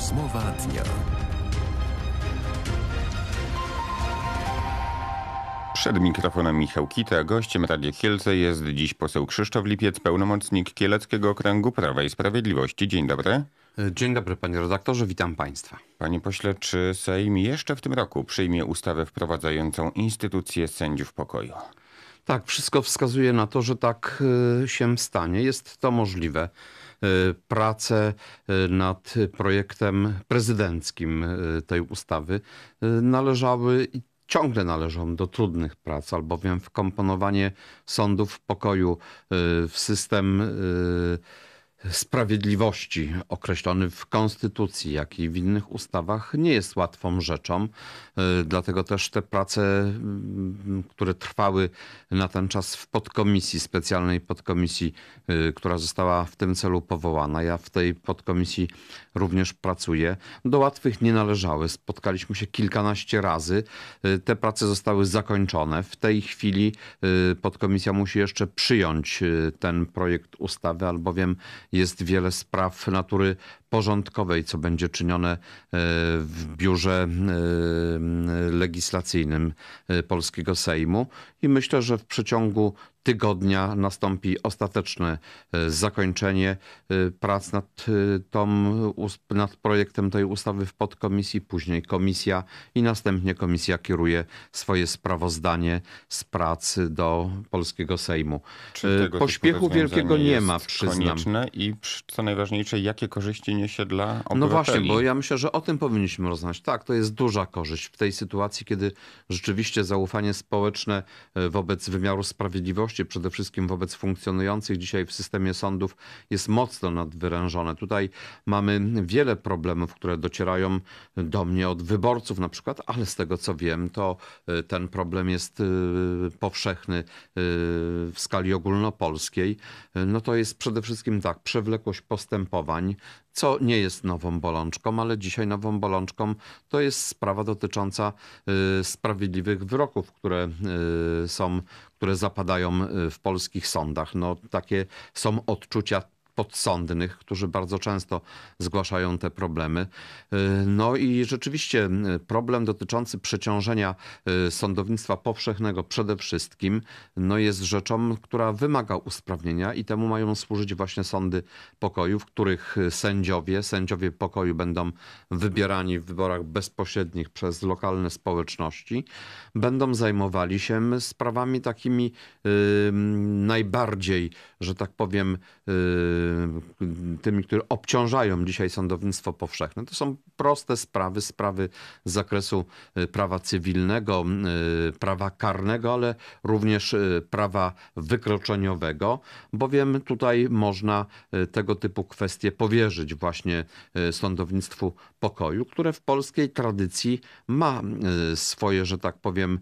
Rozmowa dnia. Przed mikrofonem Michał Kita, gościem Radia Kielce jest dziś poseł Krzysztof Lipiec, pełnomocnik Kieleckiego Okręgu Prawa i Sprawiedliwości. Dzień dobry. E, dzień dobry panie redaktorze, witam państwa. Panie pośle, czy Sejm jeszcze w tym roku przyjmie ustawę wprowadzającą instytucję sędziów pokoju? Tak, wszystko wskazuje na to, że tak e, się stanie. Jest to możliwe. E, pracę e, nad projektem prezydenckim e, tej ustawy należały i ciągle należą do trudnych prac, albowiem wkomponowanie sądów w pokoju w system sprawiedliwości określony w Konstytucji, jak i w innych ustawach nie jest łatwą rzeczą. E, dlatego też te prace, mm, które trwały na ten czas w podkomisji, specjalnej podkomisji, e, która została w tym celu powołana, ja w tej podkomisji również pracuję, do łatwych nie należały. Spotkaliśmy się kilkanaście razy. E, te prace zostały zakończone. W tej chwili podkomisja musi jeszcze przyjąć ten projekt ustawy, albowiem jest wiele spraw natury porządkowej, co będzie czynione e, w biurze e, legislacyjnym e, polskiego Sejmu. I myślę, że w przeciągu tygodnia nastąpi ostateczne e, zakończenie e, prac nad, e, tą, nad projektem tej ustawy w podkomisji, później komisja i następnie komisja kieruje swoje sprawozdanie z pracy do polskiego Sejmu. Pośpiechu wielkiego nie ma, przyznam. Konieczne i co najważniejsze, jakie korzyści niesie dla no obywateli? No właśnie, bo ja myślę, że o tym powinniśmy rozmawiać. Tak, to jest duża korzyść w tej sytuacji, kiedy rzeczywiście zaufanie społeczne wobec wymiaru sprawiedliwości sprawiedliwości, przede wszystkim wobec funkcjonujących dzisiaj w systemie sądów, jest mocno nadwyrężone. Tutaj mamy wiele problemów, które docierają do mnie od wyborców na przykład, ale z tego co wiem, to y, ten problem jest y, powszechny y, w skali ogólnopolskiej. No to jest przede wszystkim tak, przewlekłość postępowań, co nie jest nową bolączką, ale dzisiaj nową bolączką to jest sprawa dotycząca sprawiedliwych wyroków, które są które zapadają y, w polskich sądach. No, takie są odczucia podsądnych, którzy bardzo często zgłaszają te problemy. Y, no i rzeczywiście y, problem dotyczący przeciążenia y, sądownictwa powszechnego przede wszystkim no jest rzeczą, która wymaga usprawnienia i temu mają służyć właśnie sądy pokoju, w których sędziowie, sędziowie pokoju będą wybierani w wyborach bezpośrednich przez lokalne społeczności, będą zajmowali się sprawami takimi yy, najbardziej, że tak powiem, yy, tymi, które obciążają dzisiaj sądownictwo powszechne. To są proste sprawy, sprawy z zakresu y, prawa cywilnego, y, prawa karnego, ale również y, prawa wykroczeniowego, bowiem tutaj można tego typu kwestie powierzyć właśnie sądownictwu pokoju, które w polskiej tradycji ma swoje, że tak powiem,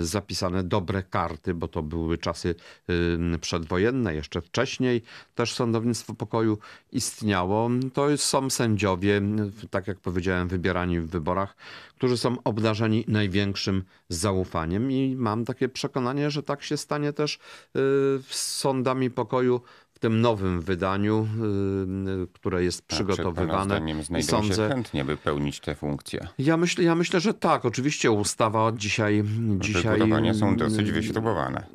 zapisane dobre karty, bo to były czasy przedwojenne, jeszcze wcześniej też sądownictwo sądownictwo pokoju istniało, to są sędziowie, tak jak powiedziałem, wybierani w wyborach, którzy są obdarzeni największym zaufaniem i mam takie przekonanie, że tak się stanie też y, z sądami pokoju w tym nowym wydaniu, y, które jest tak, przygotowywane. Zdaniem znajdą sądzę, się chętnie, by pełnić te funkcje. Ja, myślę, ja myślę, że tak. Oczywiście ustawa dzisiaj... dzisiaj są y, dosyć wyśrubowane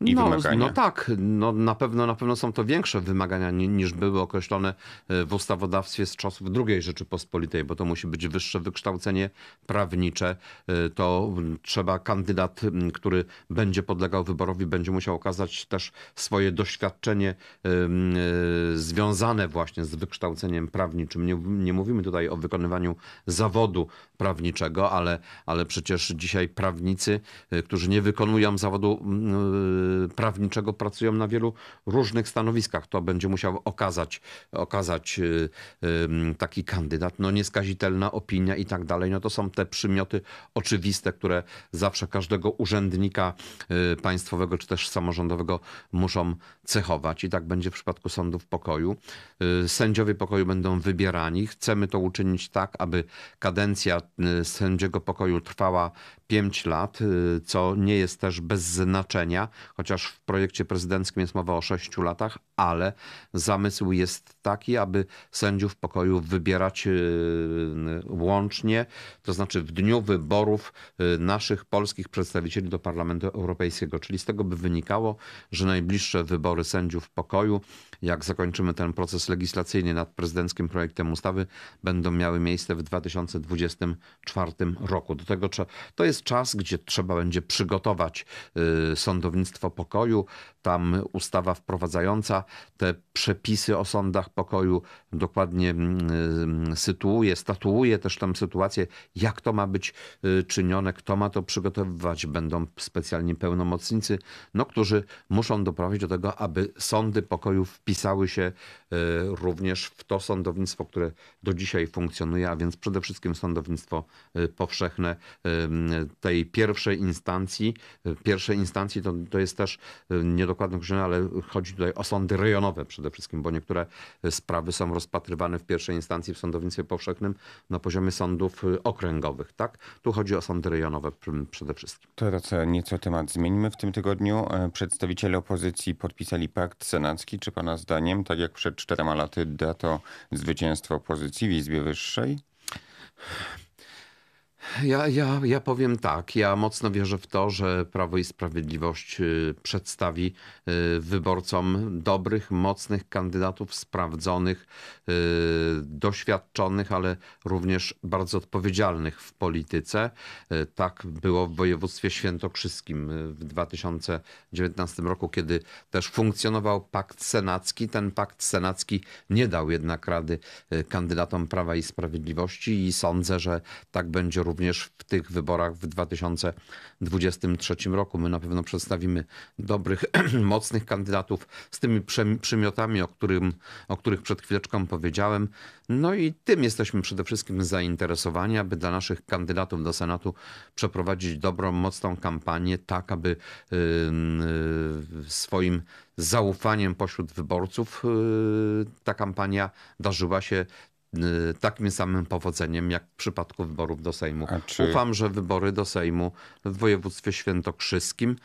i no, wymagania. No tak, no na, pewno, na pewno są to większe wymagania niż były określone e, w ustawodawstwie z czasów II Rzeczypospolitej, bo to musi być wyższe wykształcenie prawnicze. E, to trzeba kandydat, który będzie podlegał wyborowi, będzie musiał okazać też swoje doświadczenie e, związane właśnie z wykształceniem prawniczym. Nie, nie mówimy tutaj o wykonywaniu zawodu prawniczego, ale, ale przecież dzisiaj prawnicy, którzy nie wykonują zawodu Y, prawniczego pracują na wielu różnych stanowiskach. To będzie musiał okazać, okazać y, taki kandydat. No nieskazitelna opinia i tak dalej. No to są te przymioty oczywiste, które zawsze każdego urzędnika y, państwowego czy też samorządowego muszą cechować. I tak będzie w przypadku sądów pokoju. Sędziowie pokoju będą wybierani. Chcemy to uczynić tak, aby kadencja sędziego pokoju trwała 5 lat, co nie jest też bez znaczenia, chociaż w projekcie prezydenckim jest mowa o sześciu latach, ale zamysł jest taki, aby sędziów pokoju wybierać y, łącznie, to znaczy w dniu wyborów y, naszych polskich przedstawicieli do Parlamentu Europejskiego. Czyli z tego by wynikało, że najbliższe wybory sędziów pokoju, jak zakończymy ten proces legislacyjny nad prezydenckim projektem ustawy, będą miały miejsce w 2024 roku. Do tego to jest czas, gdzie trzeba będzie przygotować y, sądownictwo pokoju. Tam ustawa wprowadzająca te przepisy o sądach pokoju dokładnie mm, y, sytuuje, statuuje też tam sytuację, jak to ma być y, czynione, kto ma to przygotowywać. Będą specjalni pełnomocnicy, no, którzy muszą doprowadzić do tego, aby sądy pokoju wpisały się y, również w to sądownictwo, które do dzisiaj funkcjonuje, a więc przede wszystkim sądownictwo powszechne tej pierwszej instancji. Pierwszej instancji to, to jest też niedokładne określenie, ale chodzi tutaj o sądy rejonowe przede wszystkim, bo niektóre sprawy są rozpatrywane w pierwszej instancji w sądownictwie powszechnym na poziomie sądów y, okręgowych. Tak? Tu chodzi o sądy rejonowe przede wszystkim. Teraz nieco temat zmienimy w tym tygodniu. E, przedstawiciele opozycji podpisali pakt senacki. Czy pana zdaniem, tak jak przed czterema laty, da to zwycięstwo opozycji w Izbie Wyższej? Ja, ja, ja powiem tak. Ja mocno wierzę w to, że Prawo i Sprawiedliwość y, przedstawi y, wyborcom dobrych, mocnych kandydatów, sprawdzonych, y, doświadczonych, ale również bardzo odpowiedzialnych w polityce. Tak było w województwie świętokrzyskim w 2019 roku, kiedy też funkcjonował pakt senacki. Ten pakt senacki nie dał jednak rady kandydatom Prawa i Sprawiedliwości i sądzę, że tak będzie również również w tych wyborach w 2023 roku. My na pewno przedstawimy dobrych, mocnych kandydatów z tymi przymiotami, o, którym, o których przed chwileczką powiedziałem. No i tym jesteśmy przede wszystkim zainteresowani, aby dla naszych kandydatów do Senatu przeprowadzić dobrą, mocną kampanię, tak aby yy, swoim zaufaniem pośród wyborców yy, ta kampania darzyła się Y, takim samym powodzeniem jak w przypadku wyborów do Sejmu. Czy... Ufam, że wybory do Sejmu w województwie świętokrzyskim,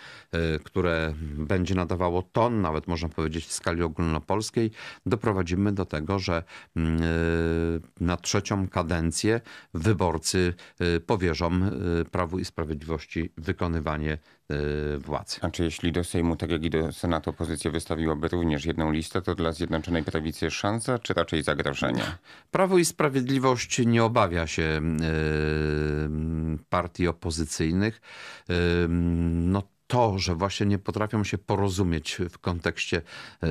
y, które będzie nadawało ton, nawet można powiedzieć w skali ogólnopolskiej, doprowadzimy do tego, że mm, y, na trzecią kadencję wyborcy powierzą Prawu i Sprawiedliwości wykonywanie Y, władzy. czy znaczy, jeśli do Sejmu, tak jak i do Senatu opozycja wystawiłaby również jedną listę, to dla Zjednoczonej Prawicy szansa, czy raczej zagrożenie? Prawo i Sprawiedliwość nie obawia się y, partii opozycyjnych. Y, no to, że właśnie nie potrafią się porozumieć w kontekście y,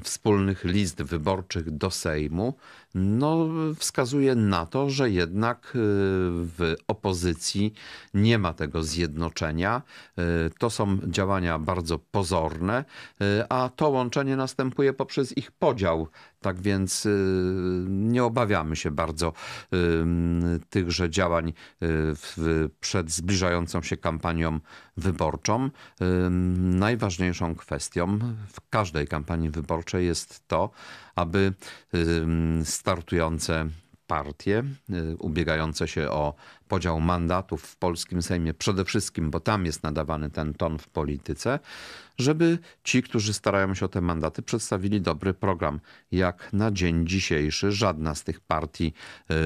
wspólnych list wyborczych do Sejmu, no, wskazuje na to, że jednak y, w opozycji nie ma tego zjednoczenia. Y, to są działania bardzo pozorne, y, a to łączenie następuje poprzez ich podział. Tak więc nie obawiamy się bardzo tychże działań przed zbliżającą się kampanią wyborczą. Najważniejszą kwestią w każdej kampanii wyborczej jest to, aby startujące partie y, ubiegające się o podział mandatów w polskim Sejmie, przede wszystkim, bo tam jest nadawany ten ton w polityce, żeby ci, którzy starają się o te mandaty, przedstawili dobry program. Jak na dzień dzisiejszy żadna z tych partii yy,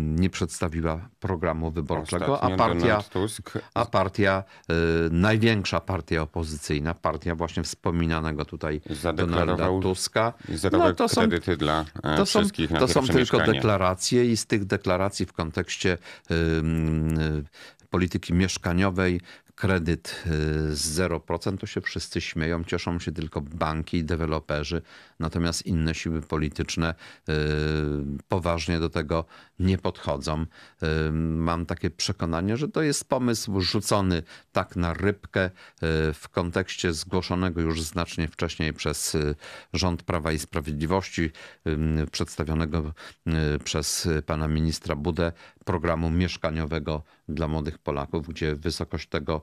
nie przedstawiła programu wyborczego, a partia, a partia yy, największa partia opozycyjna, partia właśnie wspominanego tutaj Donalda Tuska. No, to są, kredyty dla e, to wszystkich są, na To są tylko deklaracje deklaracje i z tych deklaracji w kontekście y, polityki mieszkaniowej kredyt y, z 0%, to się wszyscy śmieją, cieszą się tylko banki i deweloperzy, natomiast inne siły polityczne y, poważnie do tego nie podchodzą. Y, mam takie przekonanie, że to jest pomysł rzucony tak na rybkę w kontekście zgłoszonego już znacznie wcześniej przez rząd Prawa i Sprawiedliwości, przedstawionego przez pana ministra Budę programu mieszkaniowego dla młodych Polaków, gdzie wysokość tego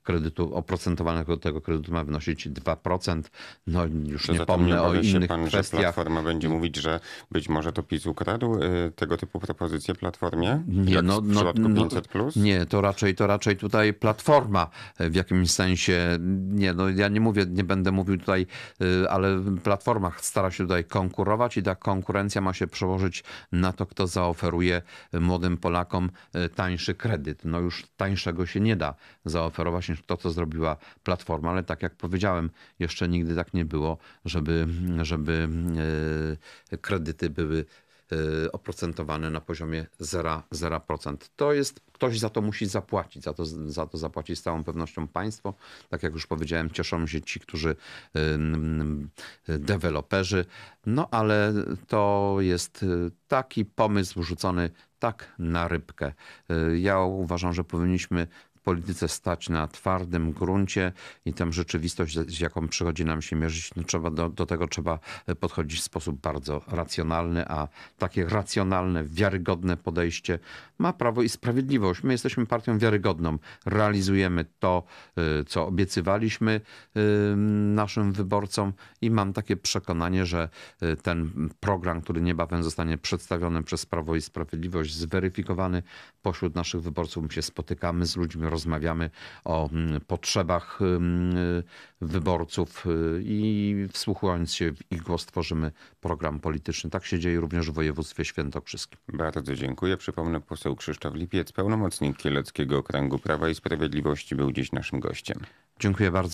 kredytu oprocentowanego tego kredytu ma wynosić 2%. No już nie pomnę o innych pan, kwestiach. Platforma będzie mówić, że być może to PiS ukradł y, tego typu propozycje Platformie? Nie, no, no, 500 no, plus? Nie, to raczej, to raczej tutaj Platforma y, w jakimś sensie, nie, no ja nie mówię, nie będę mówił tutaj, y, ale Platforma stara się tutaj konkurować i ta konkurencja ma się przełożyć na to, kto zaoferuje młodym Polakom tańszy kredyt. No już tańszego się nie da zaoferować niż to, co zrobiła Platforma, ale tak jak powiedziałem, jeszcze nigdy tak nie było, żeby, żeby e, kredyty były e, oprocentowane na poziomie 0, To jest, ktoś za to musi zapłacić, za to, za to zapłaci z całą pewnością państwo. Tak jak już powiedziałem, cieszą się ci, którzy deweloperzy, no ale to jest e, taki pomysł rzucony tak na rybkę. Ja uważam, że powinniśmy polityce stać na twardym gruncie i tam rzeczywistość, z jaką przychodzi nam się mierzyć, no trzeba do, do tego trzeba e, podchodzić w sposób bardzo racjonalny, a takie racjonalne, wiarygodne podejście ma Prawo i Sprawiedliwość. My jesteśmy partią wiarygodną. Realizujemy to, e, co obiecywaliśmy e, naszym wyborcom i mam takie przekonanie, że ten program, który niebawem zostanie przedstawiony przez Prawo i Sprawiedliwość, zweryfikowany pośród naszych wyborców, my się spotykamy z ludźmi, rozmawiamy o mm, potrzebach mm, y, wyborców y, i wsłuchując się w ich głos tworzymy program polityczny. Tak się dzieje również w województwie świętokrzyskim. Bardzo dziękuję. Przypomnę poseł Krzysztof Lipiec, pełnomocnik Kieleckiego Okręgu Prawa i Sprawiedliwości był dziś naszym gościem. Dziękuję bardzo.